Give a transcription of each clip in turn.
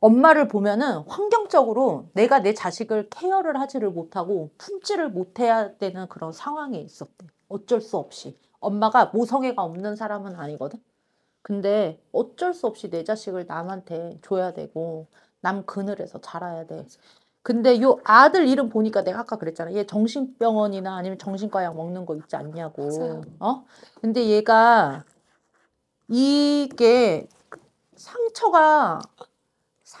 엄마를 보면은 환경적으로 내가 내 자식을 케어를 하지를 못하고 품질을 못해야 되는 그런 상황에 있었대. 어쩔 수 없이. 엄마가 모성애가 없는 사람은 아니거든. 근데 어쩔 수 없이 내 자식을 남한테 줘야 되고 남 그늘에서 자라야 돼. 근데 요 아들 이름 보니까 내가 아까 그랬잖아. 얘 정신병원이나 아니면 정신과 약 먹는 거 있지 않냐고. 맞아요. 어? 근데 얘가 이게 상처가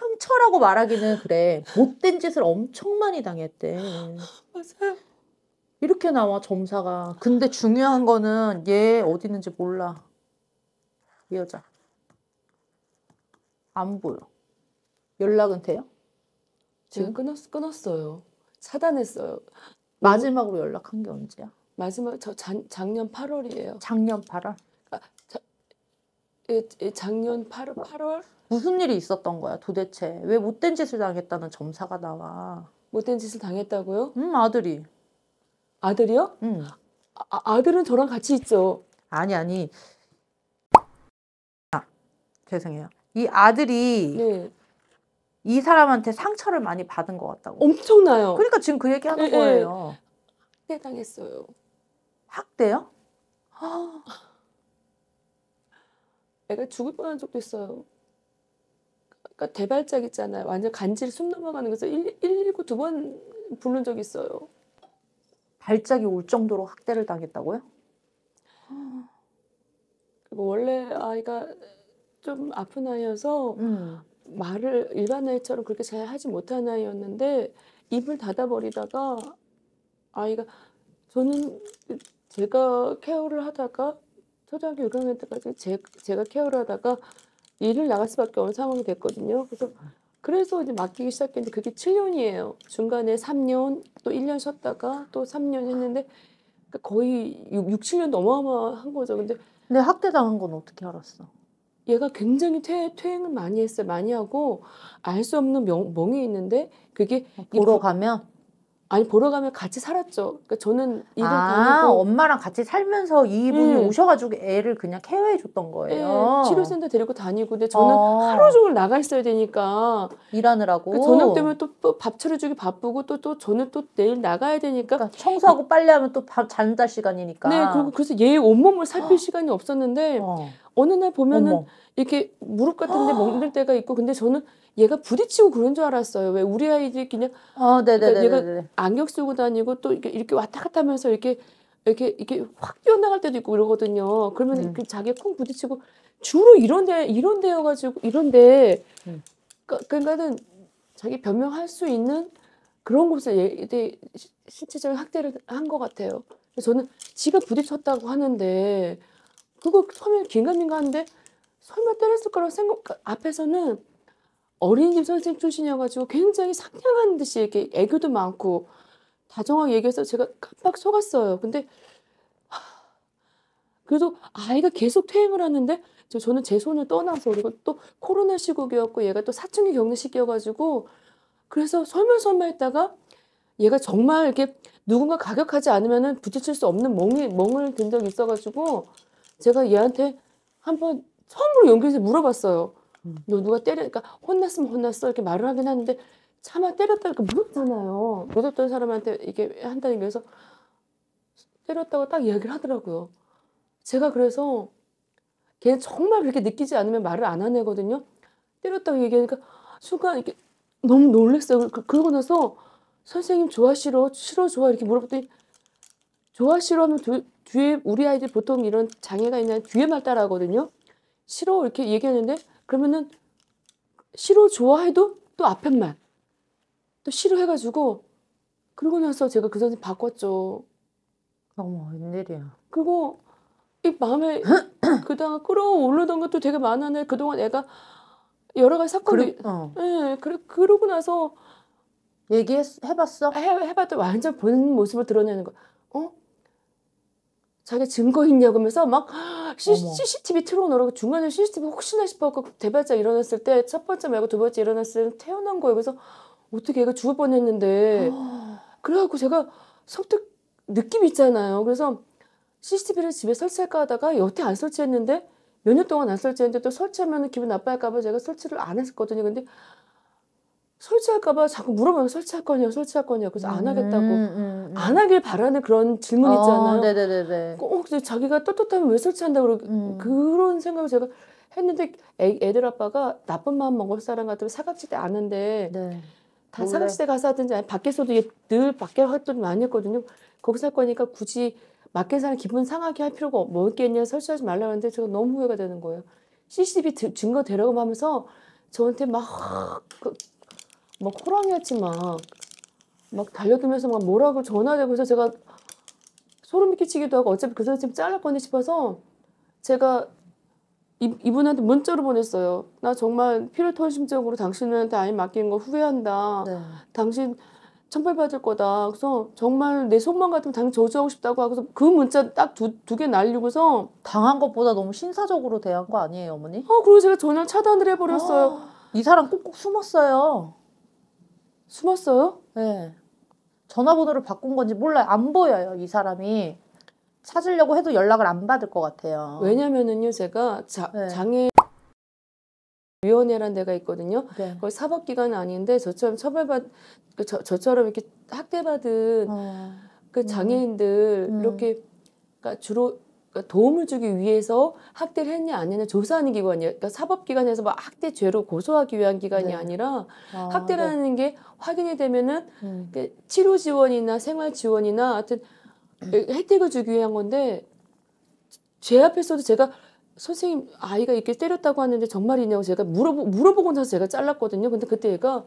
상처라고 말하기는 그래. 못된 짓을 엄청 많이 당했대. 맞아요. 이렇게 나와 점사가. 근데 중요한 거는 얘 어디 있는지 몰라. 이 여자. 안 보여. 연락은 돼요? 지금 끊었, 끊었어요. 차단했어요. 마지막으로 연락한 게 언제야? 마지막 저 자, 작년 8월이에요. 작년 8월. 아, 그러니까 자, 예, 예, 작년 8 8월 무슨 일이 있었던 거야 도대체 왜 못된 짓을 당했다는 점사가 나와 못된 짓을 당했다고요? 음 아들이 아들이요? 음 아, 아들은 저랑 같이 있죠 아니 아니 아, 죄송해요 이 아들이 네. 이 사람한테 상처를 많이 받은 것 같다고 엄청나요 그러니까 지금 그 얘기하는 에, 예, 예. 거예요 에, 학대당했어요 학대요? 허... 애가 죽을 뻔한 적도 있어요 그러니까 대발작 있잖아요. 완전 간질 숨 넘어가는 거서 119 두 번 부른 적 있어요. 발작이 올 정도로 학대를 당했다고요? 그리고 원래 아이가 좀 아픈 아이여서 음. 말을 일반 아이처럼 그렇게 잘 하지 못한 아이였는데 입을 닫아버리다가 아이가 저는 제가 케어를 하다가 초등학교 6학년 때까지 제, 제가 케어를 하다가 일을 나갈 수밖에 없는 상황이 됐거든요. 그래서 그래서 이제 맡기기 시작했는데 그게 7년이에요. 중간에 3년 또 1년 쉬었다가 또 3년 했는데 그러니까 거의 6, 6 7년 어마어마한 거죠. 근데 근데 학대당한 건 어떻게 알았어? 얘가 굉장히 퇴, 퇴행을 많이 했어요. 많이 하고 알 수 없는 명, 멍이 있는데 그게 보러 가면 아니 보러 가면 같이 살았죠. 그러니까 저는 일을 아, 다니고 엄마랑 같이 살면서 이분이 음. 오셔가지고 애를 그냥 케어해 줬던 예, 거예요. 예, 치료센터 데리고 다니고 근데 저는 어. 하루 종일 나가 있어야 되니까 일하느라고 그 저녁 때문에 또 밥 차려주기 바쁘고 또또 또 저는 또 내일 나가야 되니까 그러니까 청소하고 빨래하면 또 밥 잔다 시간이니까. 네, 그리고 그래서 얘의 온몸을 살필 어. 시간이 없었는데 어. 어느 날 보면은 어머. 이렇게 무릎 같은데 멍들 때가 있고 근데 저는 얘가 부딪히고 그런 줄 알았어요. 왜 우리 아이들이 그냥 어, 네네네. 그 그러니까 네, 얘가 네, 네. 안경 쓰고 다니고 또 이렇게, 이렇게 왔다 갔다 하면서 이렇게 이렇게 이렇게 확 뛰어나갈 때도 있고 이러거든요. 그러면 음. 그 자기 콩 부딪히고 주로 이런데 이런데여가지고 이런데 음. 그러니까는 자기 변명할 수 있는 그런 곳에 얘들 신체적인 학대를 한 것 같아요. 그래서 저는 지가 부딪혔다고 하는데 그거 처음에 긴가민가한데 설마 때렸을 거라고 생각 그 앞에서는 어린이집 선생님 출신이어가지고 굉장히 상냥한 듯이 이렇게 애교도 많고 다정하게 얘기해서 제가 깜빡 속았어요. 근데 그래도 아이가 계속 퇴행을 하는데 저는 제 손을 떠나서 그리고 또 코로나 시국이었고 얘가 또 사춘기 격리 시기여가지고 그래서 설마설마 했다가 얘가 정말 이렇게 누군가 가격하지 않으면 부딪힐 수 없는 멍이 멍을 든 적이 있어가지고 제가 얘한테 한번 처음으로 용기내서 물어봤어요. 음. 너 누가 때려, 그러니까 혼났으면 혼났어 이렇게 말을 하긴 하는데 차마 때렸다 니까 무섭잖아요. 무섭던 사람한테 이게 한다는 게 그래서 때렸다고 딱 얘기를 하더라고요. 제가 그래서 걔 정말 그렇게 느끼지 않으면 말을 안 하네거든요. 때렸다고 얘기하니까 순간 이렇게 너무 놀랬어요. 그, 그, 그러고 나서 선생님 좋아 싫어 싫어 좋아 이렇게 물어봤더니 좋아 싫어 하면 두, 뒤에 우리 아이들 보통 이런 장애가 있는 뒤에 말 따라하거든요. 싫어 이렇게 얘기하는데 그러면은 싫어 좋아해도 또 앞에만 또 싫어해가지고 그러고 나서 제가 그 선생님 바꿨죠. 어머 웬일이야. 그리고 이 마음에 그동안 끌어오르던 것도 되게 많았는데 그동안 애가 여러 가지 사건이 그러, 어. 예, 그래, 그러고 나서 얘기해봤어? 해, 봤더니 완전 본 모습을 드러내는 거. 자기 증거 있냐 그러면서 막 시, CCTV 틀어놓으라고 중간에 CCTV 혹시나 싶어갖고 대발자 일어났을 때 첫 번째 말고 두 번째 일어났을 때 태어난 거예요. 그래서 어떻게 얘가 죽을 뻔했는데 그래갖고 제가 설득 느낌 있잖아요. 그래서 CCTV를 집에 설치할까 하다가 여태 안 설치했는데 몇 년 동안 안 설치했는데 또 설치하면 기분 나빠할까봐 제가 설치를 안 했었거든요. 근데 설치할까봐 자꾸 물어봐요. 설치할 거냐, 설치할 거냐. 그래서 안 하겠다고. 음, 음, 음, 안 하길 바라는 그런 질문 어, 있잖아요. 어, 네네네네. 어, 자기가 떳떳하면 왜 설치한다고 그러, 음. 그런 생각을 제가 했는데 애, 애들 아빠가 나쁜 마음 먹을 사람 같으면 사각지대 아는데 네. 다 몰래. 사각지대 가서 하든지 아니 밖에서도 늘 밖에 활동 많이 했거든요. 거기서 할 거니까 굳이 맡긴 사람 기분 상하게 할 필요가 뭐 있겠냐 설치하지 말라고 하는데 제가 너무 후회가 되는 거예요. CCTV 증거 되라고 하면서 저한테 막 그, 막 호랑이같이 막, 막 달려들면서 막 뭐라고 전화되고 해서 제가 소름 이 끼치기도 하고 어차피 그 사람 지금 잘릴 건데 싶어서 제가 이, 이분한테 문자로 보냈어요. 나 정말 필요털심적으로 당신한테 아이 맡긴거 후회한다. 네. 당신 천팔받을 거다. 그래서 정말 내 속만 같으면 당신 저주하고 싶다고 하고서 그 문자 딱 두 두 개 날리고서 당한 것보다 너무 신사적으로 대한 거 아니에요, 어머니? 어, 그리고 제가 전화를 차단을 해버렸어요. 아, 이 사람 꼭꼭 숨었어요. 숨었어요? 네. 전화번호를 바꾼 건지 몰라요. 안 보여요, 이 사람이. 찾으려고 해도 연락을 안 받을 것 같아요. 왜냐면은요, 제가 자, 네. 장애 위원회란 데가 있거든요. 네. 거기 사법기관은 아닌데 저처럼 처벌받 그 저, 저처럼 이렇게 학대받은 어. 그 장애인들 음. 이렇게 그러니까 주로 그러니까 도움을 주기 위해서 학대를 했냐 안 했냐 조사하는 기관이에요 그러니까 사법기관에서 막 학대죄로 고소하기 위한 기관이 네. 아니라 아, 학대라는 네. 게 확인이 되면은 음. 치료 지원이나 생활 지원이나 하여튼 혜택을 주기 위한 건데 제 앞에서도 제가 선생님 아이가 이렇게 때렸다고 하는데 정말이냐고 제가 물어보 물어보고 나서 제가 잘랐거든요. 근데 그때 얘가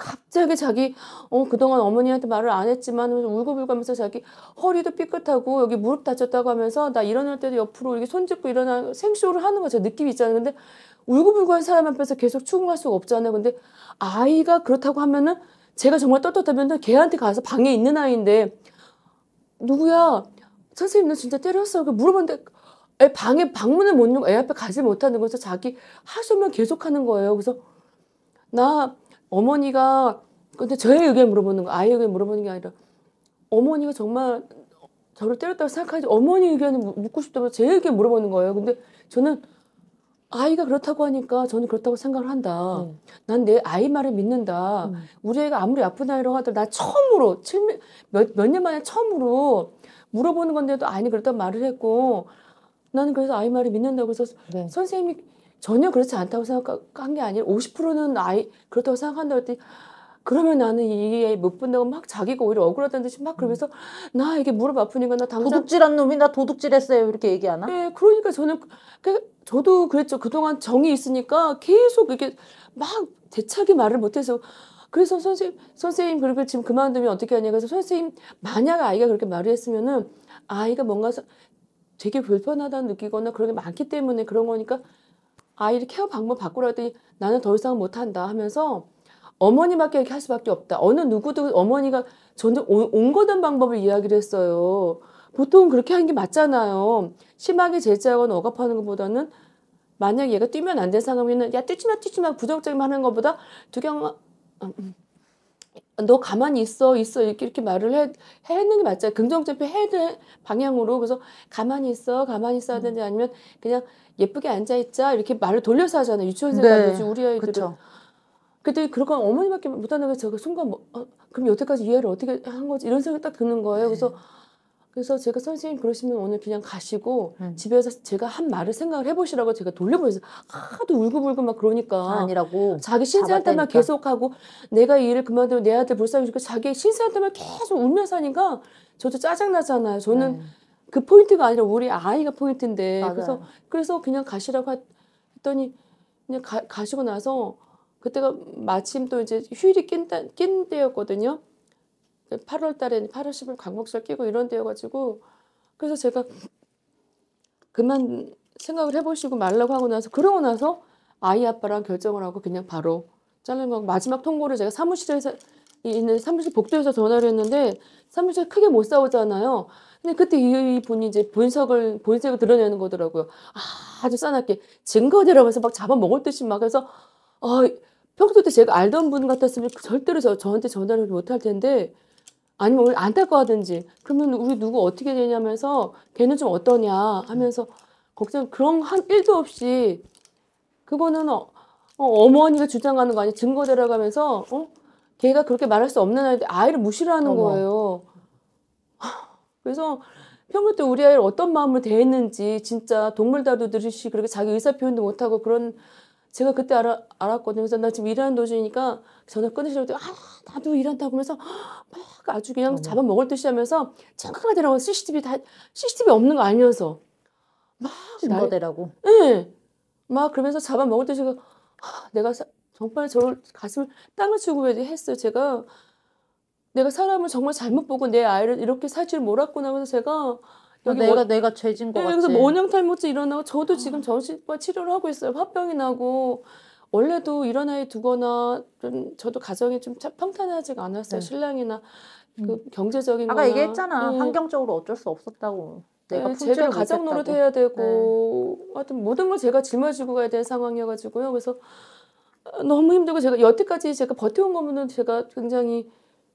갑자기 자기 어 그동안 어머니한테 말을 안 했지만 울고불고하면서 자기 허리도 삐끗하고 여기 무릎 다쳤다고 하면서 나 일어날 때도 옆으로 이렇게 손짓고 일어나 생쇼를 하는 거죠 느낌이 있잖아요 근데 울고불고한 사람 앞에서 계속 추궁할 수가 없잖아요 근데 아이가 그렇다고 하면은 제가 정말 떳떳하면은 걔한테 가서 방에 있는 아이인데 누구야 선생님 너 진짜 때렸어 물어봤는데 애 방에 방문을 못누고애 앞에 가지 못하는 거에서 자기 하소만 계속하는 거예요 그래서 나 어머니가 근데 저의 의견 물어보는 거 아이 의견 의 물어보는 게 아니라 어머니가 정말 저를 때렸다고 생각하지 어머니 의견을 묻고 싶다면 제 의견 물어보는 거예요. 근데 저는 아이가 그렇다고 하니까 저는 그렇다고 생각을 한다. 음. 난내 아이 말을 믿는다. 음. 우리 애가 아무리 아픈 아이라고 하더라도 나 처음으로 몇몇 년 만에 처음으로 물어보는 건데도 아니 그렇다 고 말을 했고 나는 그래서 아이 말을 믿는다고 해서 네. 선생님이 전혀 그렇지 않다고 생각한 게 아니라 50%는 아이 그렇다고 생각한다그랬더니 그러면 나는 이게 못 본다고 막 자기가 오히려 억울하다는 듯이 막 그러면서 나 이게 무릎 아프니까 나 당장 도둑질한 놈이 나 도둑질했어요 이렇게 얘기하나? 네, 그러니까 저는 그, 저도 그랬죠. 그동안 정이 있으니까 계속 이렇게 막 대차게 말을 못해서 그래서 선생님 선생님 그렇게 지금 그만두면 어떻게 하냐 그래서 선생님 만약 아이가 그렇게 말을 했으면은 아이가 뭔가 되게 불편하다 느끼거나 그런 게 많기 때문에 그런 거니까 아이를 케어 방법 바꾸라 했더니 나는 더 이상 못한다 하면서 어머니밖에 이렇게 할 수밖에 없다. 어느 누구도 어머니가 전혀 온거든 방법을 이야기를 했어요. 보통 그렇게 하는 게 맞잖아요. 심하게 제재하거나 억압하는 것보다는 만약 얘가 뛰면 안 된 상황이면 야 뛰지 마 뛰지 마 부정적인 하는 것보다 두경 아, 어, 음. 너 가만히 있어, 있어, 이렇게, 이렇게 말을 해, 해는 게 맞잖아요. 긍정적인 해 방향으로. 그래서 가만히 있어, 가만히 있어 하든지 음. 아니면 그냥 예쁘게 앉아있자, 이렇게 말을 돌려서 하잖아요. 유치원생까지 네. 우리 아이들은. 그때 그럴 건 어머니밖에 못하는 거 제가 순간 뭐, 어, 그럼 여태까지 이해를 어떻게 한 거지? 이런 생각이 딱 드는 거예요. 네. 그래서 그래서 제가 선생님 그러시면 오늘 그냥 가시고 음. 집에서 제가 한 말을 생각을 해보시라고 제가 돌려보내서 하도 울고불고 막 그러니까 아니라고 자기 신세한테만 계속하고 내가 일을 그만두면 내 아들 불쌍해지고 자기 신세한테만 계속 울면서 하니까 저도 짜증 나잖아요. 저는 네. 그 포인트가 아니라 우리 아이가 포인트인데 맞아요. 그래서 그래서 그냥 가시라고 했더니 그냥 가, 가시고 나서 그때가 마침 또 이제 휴일이 낀, 낀 때였거든요. 8월 그 달에 8월 10일 광복절 끼고 이런 데여가지고 그래서 제가 그만 생각을 해보시고 말라고 하고 나서 그러고 나서 아이 아빠랑 결정을 하고 그냥 바로 자른거 마지막 통보를 제가 사무실에서 있는 사무실 복도에서 전화를 했는데 사무실 크게 못 싸우잖아요. 근데 그때 이분이 이제 본석을 본색을 드러내는 거더라고요. 아, 아주 싸납게 증거대하면서막 잡아먹을 듯이 막 해서 어, 평소 때 제가 알던 분 같았으면 절대로 저, 저한테 전화를 못 할 텐데 아니면 안될거 하든지 그러면 우리 누구 어떻게 되냐면서 걔는 좀 어떠냐 하면서 걱정 그런 한 일도 없이 그거는 어, 어, 머니가 주장하는 거 아니야 증거 데려가면서 어 걔가 그렇게 말할 수 없는 아이인데 아이를 무시를 하는 어머. 거예요 그래서 평일때 우리 아이를 어떤 마음으로 대했는지 진짜 동물 다루듯이 그렇게 자기 의사 표현도 못하고 그런 제가 그때 알아, 알았거든요. 그래서 나 지금 일하는 도중이니까 전화 끊으시라고 했더니, 아, 나도 일한다고 하면서 막 아주 그냥 잡아먹을 듯이 하면서 착각하더라고요. CCTV 다, CCTV 없는 거 알면서. 막. 신고대라고? 예. 네. 막 그러면서 잡아먹을 듯이 아, 내가 사, 정말 저를 가슴을 땅을 치고 했어요. 제가 내가 사람을 정말 잘못 보고 내 아이를 이렇게 살 줄 몰랐구나 하면서 제가 아, 여기 내가 원, 뭐- 내가 죄진 거 네, 같지. 그래서 뭐 원형 탈모증 일어나고 저도 아. 지금 정신과 치료를 하고 있어요. 화병이 나고 원래도 이런 아이 두거나 좀 저도 가정이 좀 평탄하지가 않았어요. 네. 신랑이나 음. 그 음. 경제적인 아까 얘기했잖아. 네. 환경적으로 어쩔 수 없었다고. 내가 네, 제가 가정 노릇 해야 되고 네. 하여튼 모든 걸 제가 짊어지고 가야 되는 상황이어가지고요. 그래서 너무 힘들고 제가 여태까지 제가 버텨온 거면은 제가 굉장히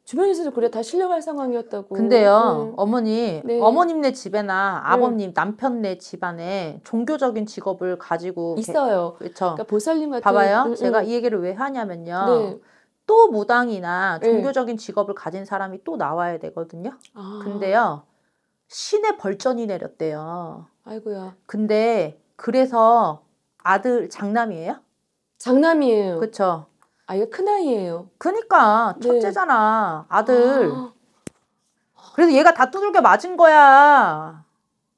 주변에서도 그래 다 실려갈 상황이었다고. 근데요, 응. 네. 어머니, 네. 어머님네 집에나 네. 아버님, 응. 남편네 집안에 종교적인 직업을 가지고 있어요. 게, 그렇죠. 그러니까 보살님 같은. 봐봐요. 응, 음, 음. 제가 이 얘기를 왜 하냐면요. 네. 또 무당이나 네. 종교적인 직업을 가진 사람이 또 나와야 되거든요. 아. 근데요, 신의 벌전이 내렸대요. 아이고야. 근데 그래서 아들 장남이에요? 장남이에요. 그렇죠. 아예 큰아이예요. 그니까 첫째잖아. 네. 아들. 아. 그래서 얘가 다 두들겨 맞은 거야.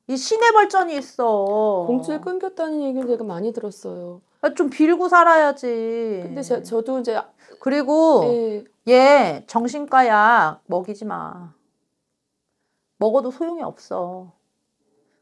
이 시내 발전이 있어. 공주에 끊겼다는 얘기를 제가 많이 들었어요. 아, 좀 빌고 살아야지. 근데 제, 저도 이제 아, 그리고 네. 얘 정신과 야 먹이지 마. 먹어도 소용이 없어.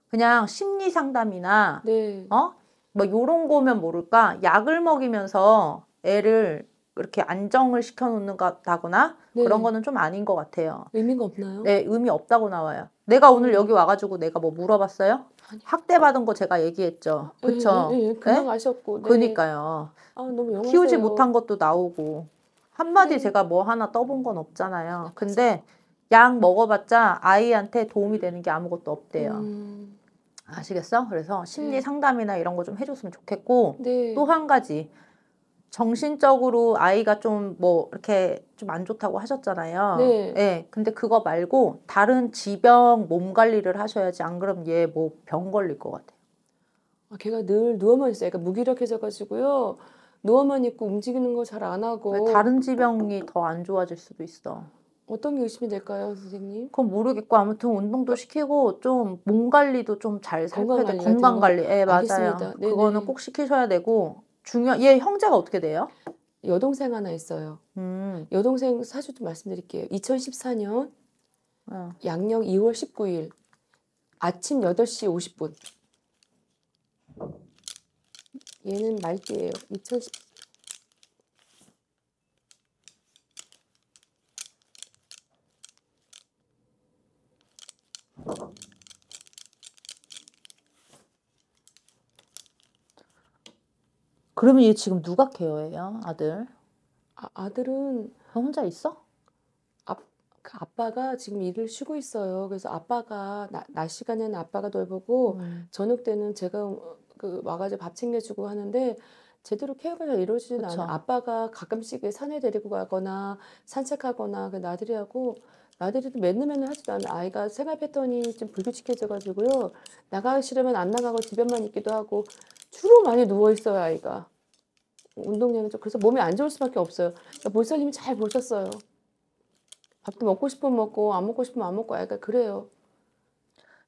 그냥 심리 상담이나 네. 어? 뭐 요런 거면 모를까? 약을 먹이면서 애를 이렇게 안정을 시켜놓는다거나 네. 그런 거는 좀 아닌 것 같아요. 의미가 없나요? 네, 의미 없다고 나와요. 내가 오늘 여기 와가지고 내가 뭐 물어봤어요? 학대받은 거 제가 얘기했죠. 예, 그쵸? 예, 예, 예 네? 그냥 아셨고. 네. 그니까요. 아, 너무 키우지 못한 것도 나오고. 한마디 네. 제가 뭐 하나 떠본 건 없잖아요. 네, 근데 약 먹어봤자 아이한테 도움이 되는 게 아무것도 없대요. 음... 아시겠어? 그래서 심리 네. 상담이나 이런 거 좀 해줬으면 좋겠고. 또 한 가지. 정신적으로 아이가 좀 뭐 이렇게 좀 안 좋다고 하셨잖아요. 네. 네. 근데 그거 말고 다른 지병 몸 관리를 하셔야지 안 그럼 얘 뭐 병 걸릴 것 같아요. 아, 걔가 늘 누워만 있어요. 그러니까 무기력해져 가지고요. 누워만 있고 움직이는 거 잘 안 하고 다른 지병이 더 안 좋아질 수도 있어. 어떤 게 의심이 될까요, 선생님? 그건 모르겠고 아무튼 운동도 시키고 좀 몸 관리도 좀 잘 살펴야 돼. 건강 관리. 예, 네, 맞아요. 알겠습니다. 네, 그거는 네. 꼭 시키셔야 되고 중요한 얘 형제가 어떻게 돼요? 여동생 하나 있어요. 음. 여동생 사주도 말씀드릴게요. 2014년 어. 양력 2월 19일 아침 8시 50분. 얘는 말띠예요. 2010 어. 그러면 얘 지금 누가 케어해요? 아들? 아, 아들은 혼자 있어? 아, 그 아빠가 지금 일을 쉬고 있어요. 그래서 아빠가 나, 낮 시간에는 아빠가 돌보고 음. 저녁 때는 제가 어, 그 와가지고 밥 챙겨주고 하는데 제대로 케어가 잘 이루어지진 않아요. 아빠가 가끔씩 산에 데리고 가거나 산책하거나 그 나들이 하고 나들이도 맨날 맨날 하지도 않아요. 아이가 생활 패턴이 좀 불규칙해져가지고요. 나가기 싫으면 안 나가고 집에만 있기도 하고 주로 많이 누워있어요, 아이가. 운동량이 좀, 그래서 몸이 안 좋을 수밖에 없어요. 그러니까 볼살님이 잘 보셨어요. 밥도 먹고 싶으면 먹고, 안 먹고 싶으면 안 먹고, 아이가 그래요.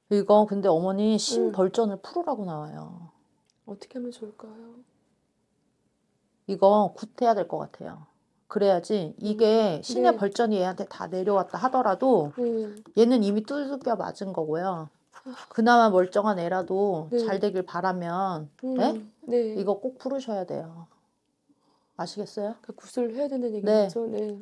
이거 근데 어머니 심벌전을 음. 풀으라고 나와요. 어떻게 하면 좋을까요? 이거 굿해야 될 것 같아요. 그래야지 이게 음, 신의 네. 벌전이 얘한테 다 내려왔다 하더라도 네. 얘는 이미 뚜겨 맞은 거고요. 그나마 멀쩡한 애라도 네. 잘 되길 바라면 음, 네? 네? 이거 꼭 풀으셔야 돼요. 아시겠어요? 그 구슬 해야 되는 얘기죠. 네. 네.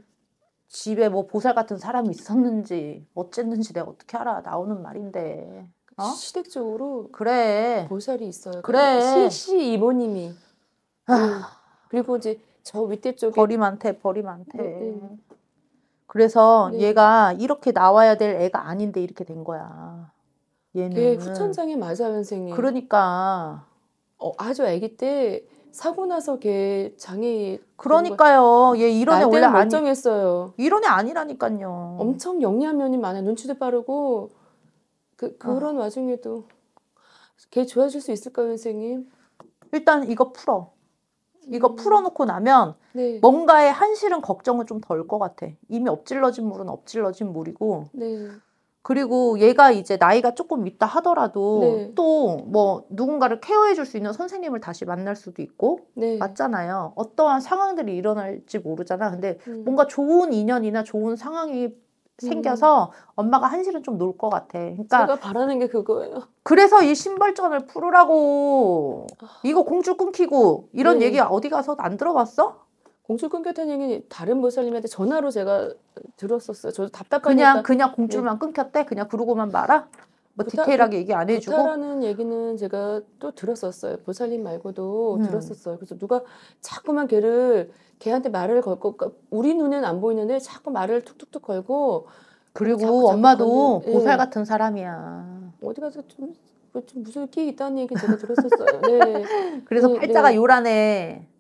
집에 뭐 보살 같은 사람이 있었는지 어쨌는지 내가 어떻게 알아 나오는 말인데. 어? 시댁적으로 그래 보살이 있어요. 그래 시시 이모님이 아. 그 그리고 이제 저 밑에 쪽에 벌이 많대 벌이 많대. 네. 그래서 네. 얘가 이렇게 나와야 될 애가 아닌데 이렇게 된 거야. 얘는 예, 후천장애 맞아요, 생님 그러니까 어, 아주 아기 때 사고 나서 걔 장애 그러니까요. 얘 이런 애 원래 안정했어요. 이런 애 아니라니까요. 엄청 영리한 면이 많아. 눈치도 빠르고 그 그런 어. 와중에도 걔 좋아질 수있을까 선생님? 일단 이거 풀어. 이거 음. 풀어놓고 나면 네. 뭔가의 한실은 걱정은 좀 덜 것 같아. 이미 엎질러진 물은 엎질러진 물이고 네. 그리고 얘가 이제 나이가 조금 있다 하더라도 네. 또뭐 누군가를 케어해 줄 수 있는 선생님을 다시 만날 수도 있고 네. 맞잖아요. 어떠한 상황들이 일어날지 모르잖아. 근데 음. 뭔가 좋은 인연이나 좋은 상황이 생겨서 음. 엄마가 한시은 좀 놀 것 같아. 그러니까 제가 바라는 게 그거예요. 그래서 이 신발전을 풀으라고 아. 이거 공주 끊기고 이런 네. 얘기 어디 가서 안 들어봤어? 공줄 끊겼다는 다른 목사님한테 전화로 제가 들었었어요. 저도 답답하니까 그냥 그냥 공줄만 예. 끊겼대. 그냥 그러고만 말아. 뭐 부타, 디테일하게 얘기 안 해주고 부타라는 얘기는 제가 또 들었었어요. 보살님 말고도 음. 들었었어요. 그래서 누가 자꾸만 걔를 걔한테 말을 걸고 그러니까 우리 눈엔 안 보이는데 자꾸 말을 툭툭툭 걸고 그리고 자꾸, 자꾸 엄마도 거는, 보살 예. 같은 사람이야. 어디 가서 좀, 뭐 좀 무슨 끼 있다는 얘기 제가 들었었어요. 네. 그래서 네, 팔자가 네. 요란해.